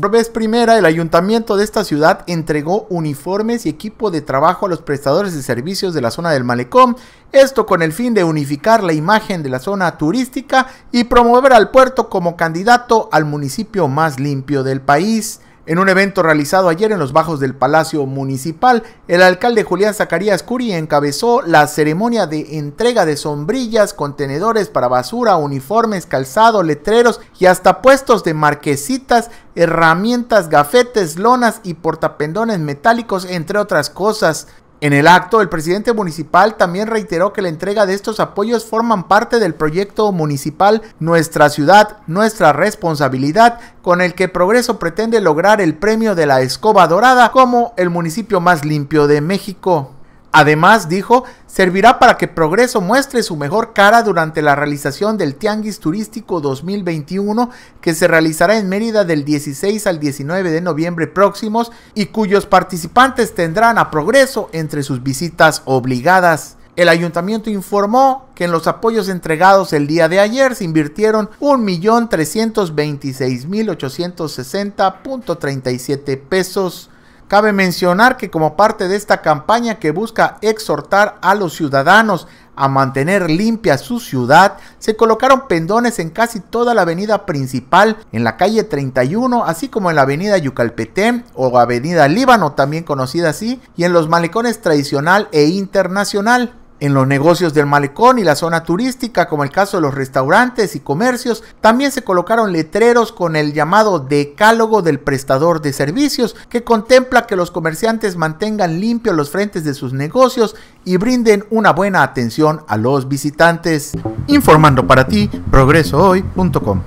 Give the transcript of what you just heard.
Por vez primera, el ayuntamiento de esta ciudad entregó uniformes y equipo de trabajo a los prestadores de servicios de la zona del malecón, esto con el fin de unificar la imagen de la zona turística y promover al puerto como candidato al municipio más limpio del país. En un evento realizado ayer en los bajos del Palacio Municipal, el alcalde Julián Zacarías Curi encabezó la ceremonia de entrega de sombrillas, contenedores para basura, uniformes, calzado, letreros y hasta puestos de marquesitas, herramientas, gafetes, lonas y portapendones metálicos, entre otras cosas. En el acto, el presidente municipal también reiteró que la entrega de estos apoyos forman parte del proyecto municipal Nuestra Ciudad, Nuestra Responsabilidad, con el que Progreso pretende lograr el premio de la Escoba Dorada como el municipio más limpio de México. Además, dijo, servirá para que Progreso muestre su mejor cara durante la realización del Tianguis Turístico 2021 que se realizará en Mérida del 16 al 19 de noviembre próximos y cuyos participantes tendrán a Progreso entre sus visitas obligadas. El ayuntamiento informó que en los apoyos entregados el día de ayer se invirtieron 1.326.860.37 pesos Cabe mencionar que como parte de esta campaña que busca exhortar a los ciudadanos a mantener limpia su ciudad, se colocaron pendones en casi toda la avenida principal, en la calle 31, así como en la avenida Yucalpetén o avenida Líbano, también conocida así, y en los malecones tradicional e internacional. En los negocios del malecón y la zona turística, como el caso de los restaurantes y comercios, también se colocaron letreros con el llamado decálogo del prestador de servicios, que contempla que los comerciantes mantengan limpios los frentes de sus negocios y brinden una buena atención a los visitantes. Informando para ti, progresohoy.com.